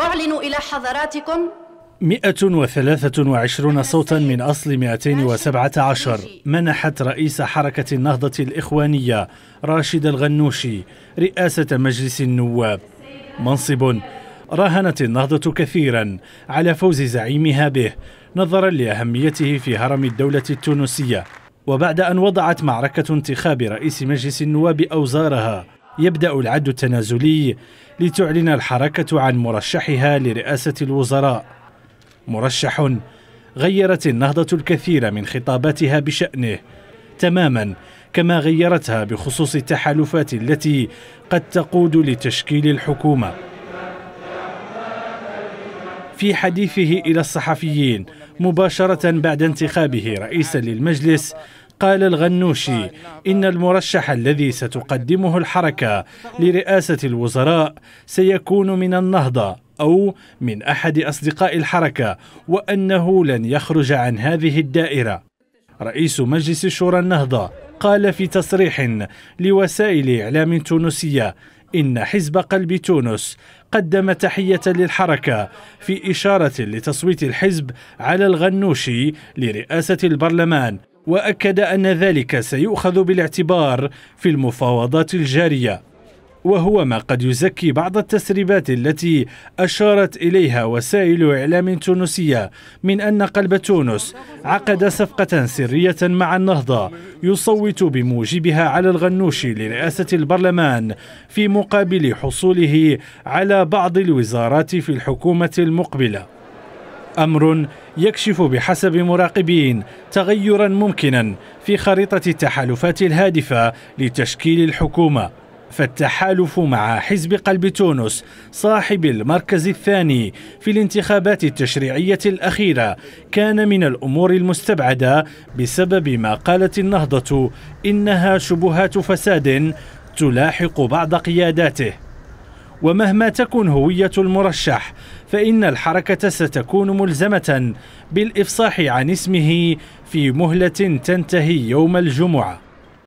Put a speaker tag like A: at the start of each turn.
A: أعلن إلى حضراتكم 123 صوتا من أصل 217 منحت رئيس حركة النهضة الإخوانية راشد الغنوشي رئاسة مجلس النواب منصب راهنت النهضة كثيرا على فوز زعيمها به نظرا لأهميته في هرم الدولة التونسية وبعد أن وضعت معركة انتخاب رئيس مجلس النواب أوزارها يبدأ العد التنازلي لتعلن الحركة عن مرشحها لرئاسة الوزراء مرشح غيرت النهضة الكثير من خطاباتها بشأنه تماما كما غيرتها بخصوص التحالفات التي قد تقود لتشكيل الحكومة في حديثه إلى الصحفيين مباشرة بعد انتخابه رئيسا للمجلس قال الغنوشي إن المرشح الذي ستقدمه الحركة لرئاسة الوزراء سيكون من النهضة أو من أحد أصدقاء الحركة وأنه لن يخرج عن هذه الدائرة رئيس مجلس شورى النهضة قال في تصريح لوسائل إعلام تونسية إن حزب قلب تونس قدم تحية للحركة في إشارة لتصويت الحزب على الغنوشي لرئاسة البرلمان وأكد أن ذلك سيؤخذ بالاعتبار في المفاوضات الجارية وهو ما قد يزكي بعض التسريبات التي أشارت إليها وسائل إعلام تونسية من أن قلب تونس عقد صفقة سرية مع النهضة يصوت بموجبها على الغنوشي لرئاسة البرلمان في مقابل حصوله على بعض الوزارات في الحكومة المقبلة أمر يكشف بحسب مراقبين تغيرا ممكنا في خريطة التحالفات الهادفة لتشكيل الحكومة فالتحالف مع حزب قلب تونس صاحب المركز الثاني في الانتخابات التشريعية الأخيرة كان من الأمور المستبعدة بسبب ما قالت النهضة إنها شبهات فساد تلاحق بعض قياداته ومهما تكن هوية المرشح فإن الحركة ستكون ملزمة بالإفصاح عن اسمه في مهلة تنتهي يوم الجمعة